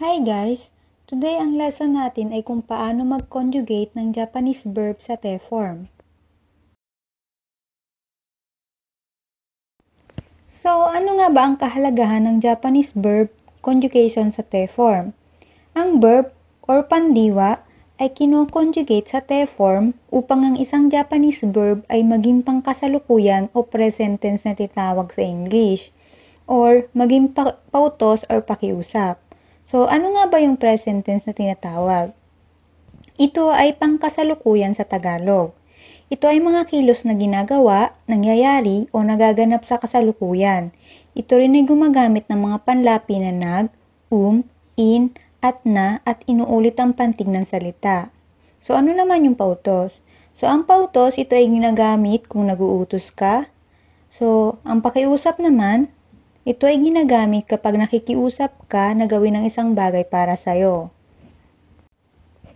Hi guys! Today ang lesson natin ay kung paano mag-conjugate ng Japanese verb sa te-form. So, ano nga ba ang kahalagahan ng Japanese verb conjugation sa te-form? Ang verb or pandiwa ay kinoconjugate sa te-form upang ang isang Japanese verb ay maging pangkasalukuyan o present tense na titawag sa English or maging pa- pautos or pakiusap. So, ano nga ba yung present tense na tinatawag? Ito ay pangkasalukuyan sa Tagalog. Ito ay mga kilos na ginagawa, nangyayari o nagaganap sa kasalukuyan. Ito rin ay gumagamit ng mga panlapi na nag, um, in, at na at inuulit ang pantig ng salita. So ano naman yung pautos? So ang pautos ito ay ginagamit kung naguutos ka. So ang pakiusap naman ito ay ginagamit kapag nakikiusap ka na gawin ang isang bagay para sa'yo.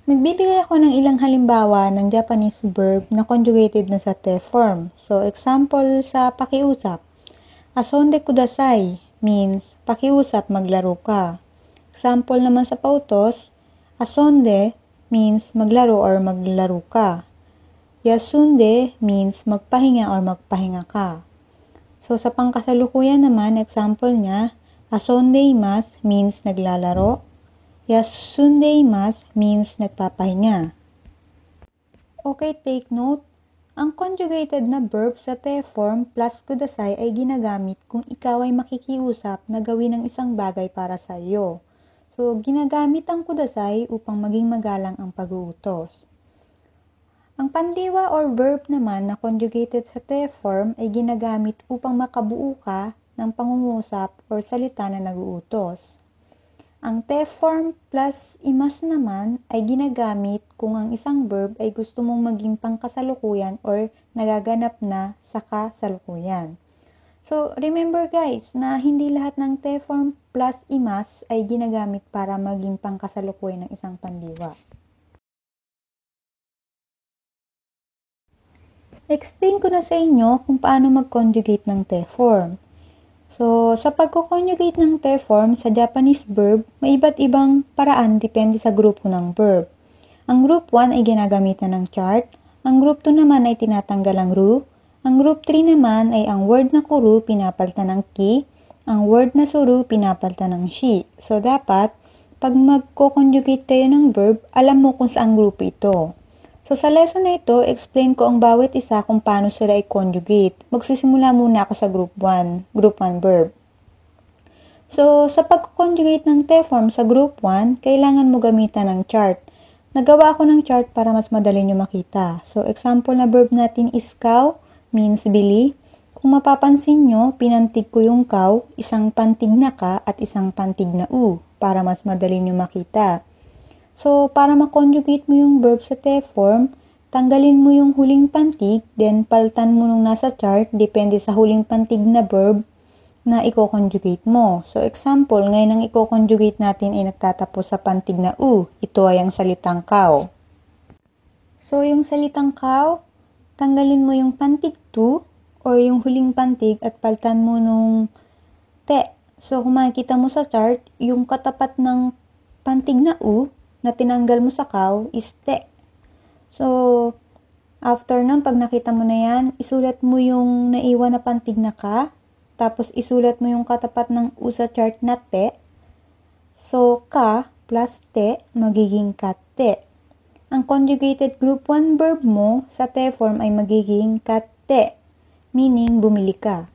Magbibigay ako ng ilang halimbawa ng Japanese verb na conjugated na sa te form. So, example sa pakiusap. Asonde kudasai means pakiusap maglaro ka. Example naman sa pautos, asonde means maglaro or maglaro ka. Yasunde means magpahinga or magpahinga ka. So, sa pangkasalukuyan naman, example niya, a Sunday Mass means naglalaro, a Sunday Mass means nagpapahinga. Okay, take note. Ang conjugated na verb sa te form plus kudasay ay ginagamit kung ikaw ay makikiusap na gawin ng isang bagay para sa iyo. So, ginagamit ang kudasay upang maging magalang ang pag-uutos. Ang pandiwa or verb naman na conjugated sa te form ay ginagamit upang makabuo ka ng pangungusap or salita na naguutos. Ang te form plus imas naman ay ginagamit kung ang isang verb ay gusto mong maging pangkasalukuyan or nagaganap na sa kasalukuyan. So, remember guys, na hindi lahat ng te form plus imas ay ginagamit para maging pangkasalukuyan ng isang pandiwa. explain ko na sa inyo kung paano mag-conjugate ng te-form. So, sa pagko-conjugate ng te-form sa Japanese verb, may iba't ibang paraan depende sa grupo ng verb. Ang group 1 ay ginagamitan ng chart, ang group 2 naman ay tinatanggal ang ru, ang group 3 naman ay ang word na kuru pinapalta ng ki, ang word na suru pinapalta ng she. So, dapat, pag magko-conjugate tayo ng verb, alam mo kung saan grupo ito. So, sa lesson na ito, explain ko ang bawat isa kung paano sila i-conjugate. Magsisimula muna ako sa group 1, group 1 verb. So, sa pag-conjugate ng T-form sa group 1, kailangan mo gamitan ng chart. Nagawa ako ng chart para mas madali nyo makita. So, example na verb natin is cow means bili. Kung mapapansin nyo, pinantig ko yung cow, isang pantig na ka at isang pantig na u para mas madali nyo makita. So, para makonjugate mo yung verb sa te form, tanggalin mo yung huling pantig, then palitan mo nung nasa chart, depende sa huling pantig na verb na i-conjugate mo. So, example, ngayon ang i-conjugate natin ay nagtatapos sa pantig na u. Ito ay ang salitang cow. So, yung salitang cow, tanggalin mo yung pantig to or yung huling pantig at palitan mo nung te. So, kung makikita mo sa chart, yung katapat ng pantig na u na tinanggal mo sa cow is te. So, after nun, pag nakita mo na yan, isulat mo yung naiwan na pantig na ka, tapos isulat mo yung katapat ng usa chart na te. So, ka plus te, magiging kate. Ang conjugated group 1 verb mo sa te form ay magiging kate, meaning bumili ka.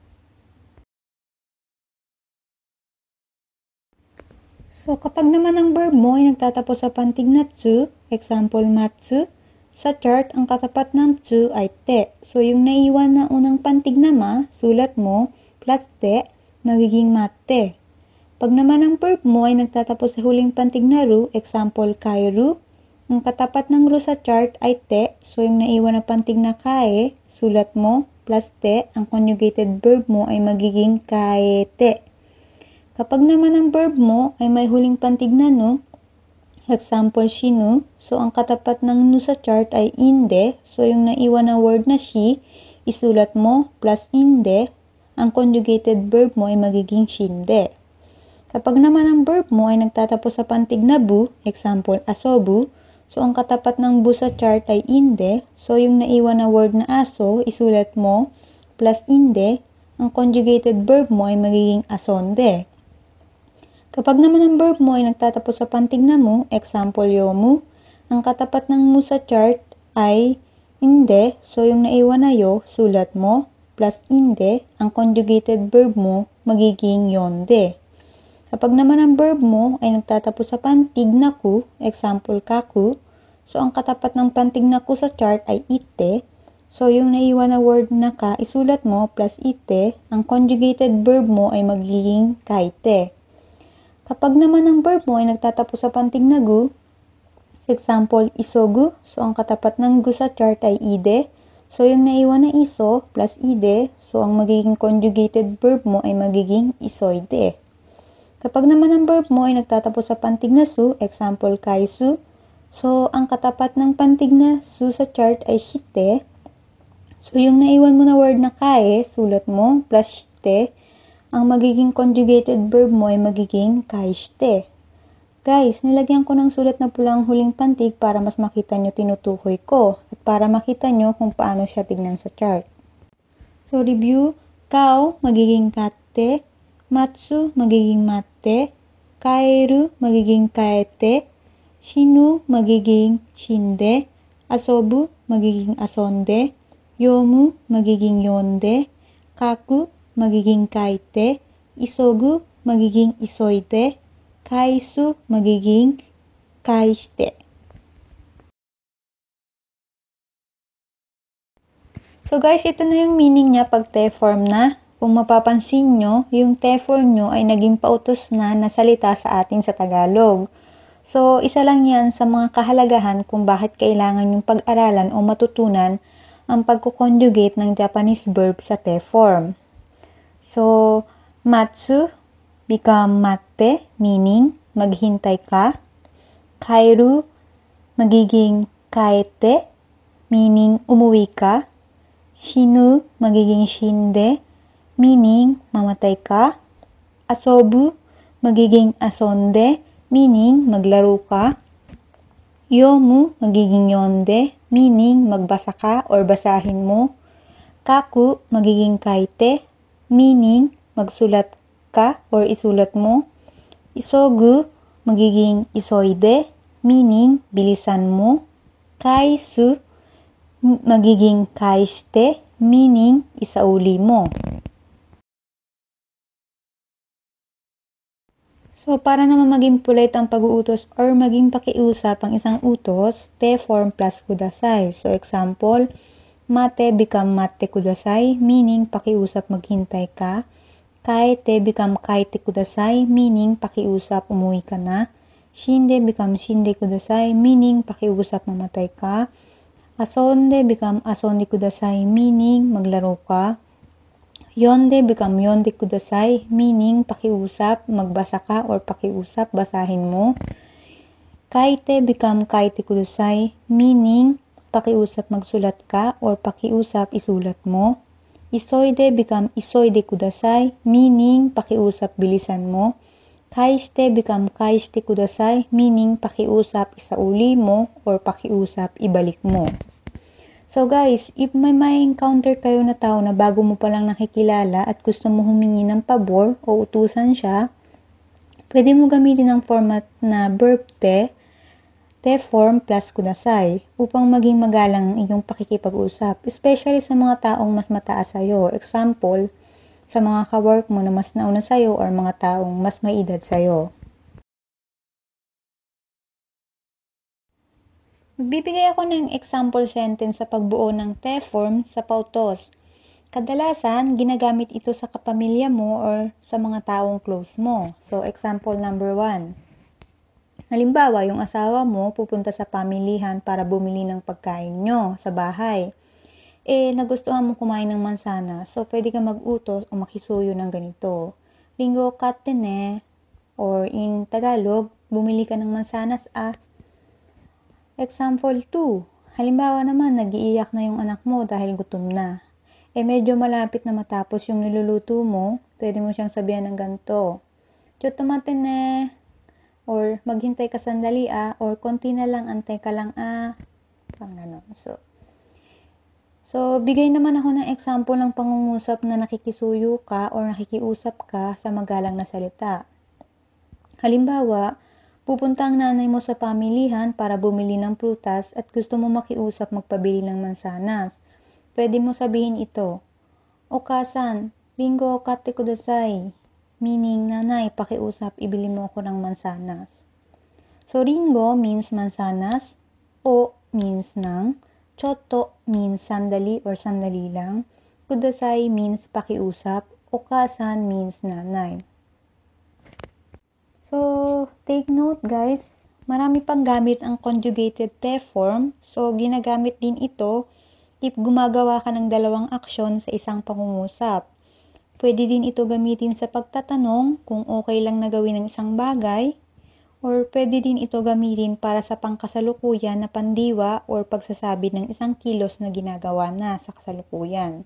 So, kapag naman ang verb mo ay nagtatapos sa pantig na tsu, example matsu, sa chart, ang katapat ng tsu ay te. So, yung naiwan na unang pantig na ma, sulat mo, plus te, magiging mate. Pag naman ang verb mo ay nagtatapos sa huling pantig na ru, example kairu, ang katapat ng ru sa chart ay te, so yung naiwan na pantig na kae, sulat mo, plus te, ang conjugated verb mo ay magiging kaete. Kapag naman ang verb mo ay may huling pantig na no, example she no, so ang katapat ng no sa chart ay inde, so yung naiwan na word na she, isulat mo plus inde, ang conjugated verb mo ay magiging shinde. Kapag naman ang verb mo ay nagtatapos sa pantig na bu, example asobu, So, ang katapat ng bu sa chart ay inde. So, yung naiwan na word na aso, isulat mo, plus inde, ang conjugated verb mo ay magiging asonde. Kapag naman ang verb mo ay nagtatapos sa pantig na mo, example mo, ang katapat ng mo sa chart ay inde, so yung naiwan na yo, sulat mo, plus inde, ang conjugated verb mo, magiging yonde. Kapag naman ang verb mo ay nagtatapos sa pantig na ku, example kaku, so ang katapat ng pantig na ku sa chart ay ite, So, yung naiwan na word na ka, isulat mo plus ite, ang conjugated verb mo ay magiging kaite. Kapag naman ang verb mo ay nagtatapos sa panting na gu, example, isogu, so ang katapat ng gu sa chart ay ide, so yung naiwan na iso plus ide, so ang magiging conjugated verb mo ay magiging isoide. Kapag naman ang verb mo ay nagtatapos sa pantig na su, example, kaisu, so ang katapat ng pantig na su sa chart ay shite, so yung naiwan mo na word na kae, sulat mo, plus shite, ang magiging conjugated verb mo ay magiging kaiste. Guys, nilagyan ko ng sulat na pula ang huling pantig para mas makita nyo tinutukoy ko at para makita nyo kung paano siya tignan sa chart. So, review, kao magiging kate, matsu magiging mate, kaeru magiging kaete, shinu magiging shinde, asobu magiging asonde, yomu magiging yonde, kaku magiging kaite, isogu magiging isoide, kaisu magiging kaiste. So guys, ito na yung meaning niya pag te-form na. Kung mapapansin nyo, yung te-form nyo ay naging pautos na na salita sa atin sa Tagalog. So, isa lang yan sa mga kahalagahan kung bakit kailangan yung pag-aralan o matutunan ang pagkukonjugate ng Japanese verb sa te-form. So, matsu become matte, meaning maghintay ka. Kairu, magiging kaete, meaning umuwi ka. Shinu, magiging shinde, meaning mamatay ka. Asobu, magiging asonde, meaning maglaro ka. Yomu, magiging yonde, meaning magbasa ka or basahin mo. Kaku, magiging kaite, Meaning, magsulat ka or isulat mo. Isogu, magiging isoide, meaning bilisan mo. Kaisu, magiging kaiste, meaning isauli mo. So, para naman maging polite ang pag-uutos or maging pakiusap ang isang utos, te form plus kudasai. So, example, Mate become matte kudasai, meaning pakiusap maghintay ka. Kaite become kaite kudasai, meaning pakiusap umuwi ka na. Shinde become shinde kudasai, meaning pakiusap mamatay ka. Asonde become asonde kudasai, meaning maglaro ka. Yonde become yonde kudasai, meaning pakiusap magbasa ka or pakiusap basahin mo. Kaite become kaite kudasai, meaning pakiusap magsulat ka or pakiusap isulat mo. Isoide become isoide kudasai, meaning pakiusap bilisan mo. Kaiste become kaiste kudasai, meaning pakiusap isauli mo or pakiusap ibalik mo. So guys, if may may encounter kayo na tao na bago mo palang nakikilala at gusto mo humingi ng pabor o utusan siya, pwede mo gamitin ang format na te, te-form plus kunasay upang maging magalang ang iyong pakikipag-usap, especially sa mga taong mas mataas sa iyo. Example, sa mga kawork mo na mas nauna sa iyo or mga taong mas may edad sa iyo. Magbibigay ako ng example sentence sa pagbuo ng te-form sa pautos. Kadalasan, ginagamit ito sa kapamilya mo or sa mga taong close mo. So, example number one. Halimbawa, yung asawa mo pupunta sa pamilihan para bumili ng pagkain nyo sa bahay. Eh, nagustuhan mo kumain ng mansana, so pwede ka mag-utos o makisuyo ng ganito. Linggo katene, or in Tagalog, bumili ka ng mansanas ah. Example 2. Halimbawa naman, nagiiyak na yung anak mo dahil gutom na. Eh, medyo malapit na matapos yung niluluto mo, pwede mo siyang sabihan ng ganito. Chotomate ne, or maghintay ka sandali ah, or konti na lang, antay ka lang ah, parang ganun. So, so bigay naman ako ng example ng pangungusap na nakikisuyo ka or nakikiusap ka sa magalang na salita. Halimbawa, pupunta ang nanay mo sa pamilihan para bumili ng prutas at gusto mo makiusap magpabili ng mansanas. Pwede mo sabihin ito, Okasan, bingo kate kudasai. Meaning, nanay, pakiusap, ibili mo ako ng mansanas. So, Ringo means mansanas, o means ng, choto means sandali or sandali lang, kudasai means pakiusap, o kasan means nanay. So, take note guys, marami pang gamit ang conjugated te form. So, ginagamit din ito if gumagawa ka ng dalawang aksyon sa isang pangungusap. Pwede din ito gamitin sa pagtatanong kung okay lang na gawin ng isang bagay or pwede din ito gamitin para sa pangkasalukuyan na pandiwa or pagsasabi ng isang kilos na ginagawa na sa kasalukuyan.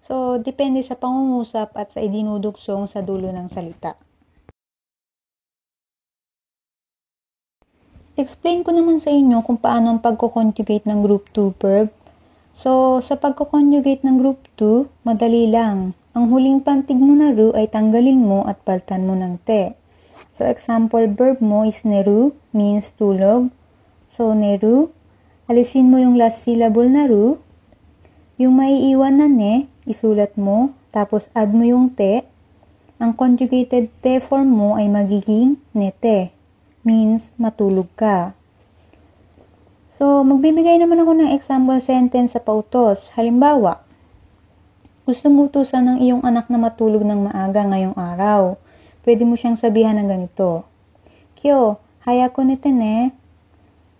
So, depende sa pangungusap at sa idinudugsong sa dulo ng salita. Explain ko naman sa inyo kung paano ang pagko-conjugate ng group 2 verb So, sa pagko-conjugate ng group 2, madali lang. Ang huling pantig mo na ru ay tanggalin mo at paltan mo ng te. So, example verb mo is neru, means tulog. So, neru, alisin mo yung last syllable na ru. Yung maiiwan na ne, isulat mo, tapos add mo yung te. Ang conjugated te form mo ay magiging nete, means matulog ka. So, magbibigay naman ako ng example sentence sa pautos. Halimbawa, gusto mo utusan ng iyong anak na matulog ng maaga ngayong araw. Pwede mo siyang sabihan ng ganito. Kyo, haya ko nito ne.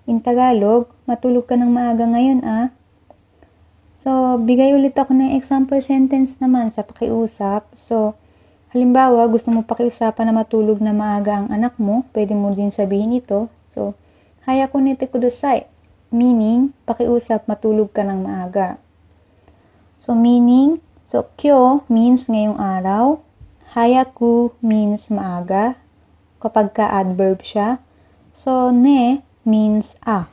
In Tagalog, matulog ka ng maaga ngayon ah. So, bigay ulit ako ng example sentence naman sa pakiusap. So, halimbawa, gusto mo pakiusapan na matulog na maaga ang anak mo, pwede mo din sabihin ito. So, haya ko nito kudasai. Meaning, pakiusap, matulog ka ng maaga. So, meaning, so, kyo means ngayong araw. Hayaku means maaga. Kapag ka-adverb siya. So, ne means a.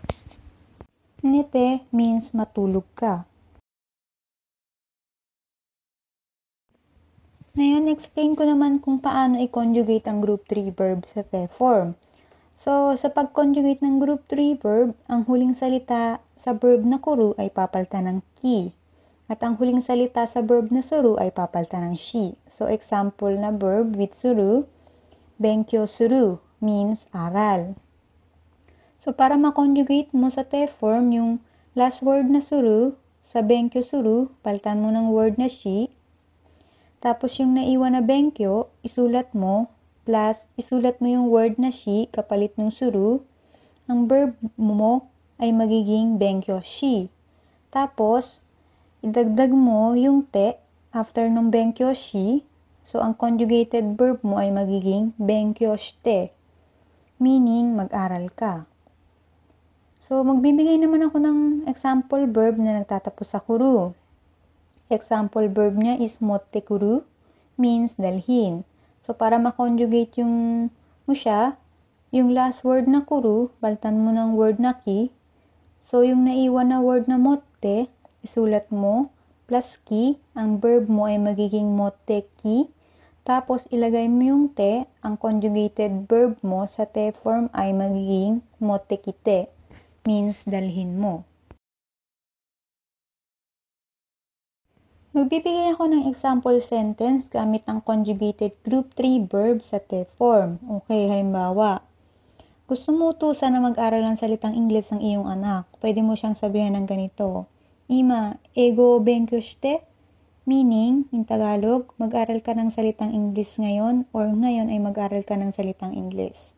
Nite means matulog ka. Ngayon, explain ko naman kung paano i-conjugate ang group 3 verb sa te form. So, sa pag-conjugate ng group 3 verb, ang huling salita sa verb na kuru ay papalta ng ki. At ang huling salita sa verb na suru ay papalta ng shi. So, example na verb with suru, benkyo suru means aral. So, para makonjugate mo sa te-form yung last word na suru, sa benkyo suru, paltan mo ng word na shi. Tapos yung naiwan na benkyo, isulat mo Plus, isulat mo yung word na she kapalit ng suru. Ang verb mo ay magiging benkyo shi. Tapos, idagdag mo yung te after ng benkyo shi. So, ang conjugated verb mo ay magiging benkyo shite. Meaning, mag-aral ka. So, magbibigay naman ako ng example verb na nagtatapos sa kuru. Example verb niya is motte kuru, means dalhin. So, para makonjugate yung mo siya, yung last word na kuru, baltan mo ng word na ki. So, yung naiwan na word na motte, isulat mo, plus ki, ang verb mo ay magiging motte ki. Tapos, ilagay mo yung te, ang conjugated verb mo sa te form ay magiging motekite, means dalhin mo. Magbibigay ako ng example sentence gamit ang conjugated group 3 verb sa te form. Okay, halimbawa, gusto mo tusa na mag-aral ng salitang Ingles ng iyong anak. Pwede mo siyang sabihan ng ganito. Ima, ego benkyushite? Meaning, in Tagalog, mag-aral ka ng salitang Ingles ngayon or ngayon ay mag-aral ka ng salitang Ingles.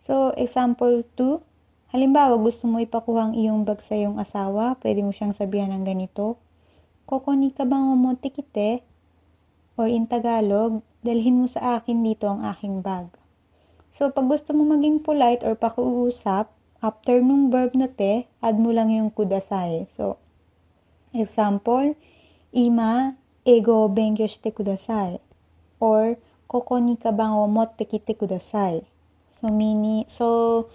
So, example 2. Halimbawa, gusto mo ipakuha ang iyong bag sa iyong asawa, pwede mo siyang sabihan ng ganito kokoni ka bang umunti kite? Or in Tagalog, dalhin mo sa akin dito ang aking bag. So, pag gusto mo maging polite or pakuusap, after nung verb na te, add mo lang yung kudasai. So, example, ima ego bengyou shite kudasai. Or, koko ni kabang o motte kite kudasai. So, mini, so,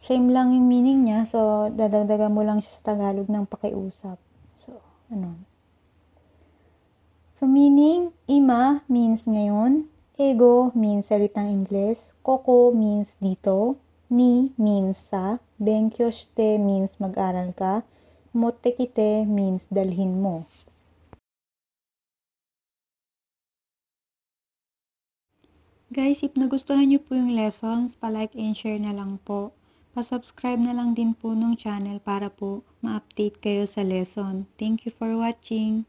same lang yung meaning niya. So, dadagdagan mo lang siya sa Tagalog ng pakiusap. So, ano. So, meaning, ima means ngayon, ego means salitang Ingles, koko means dito, ni means sa, benkyoshite means mag-aral ka, motekite means dalhin mo. Guys, if nagustuhan nyo po yung lessons, pa-like and share na lang po. Pa-subscribe na lang din po nung channel para po ma-update kayo sa lesson. Thank you for watching!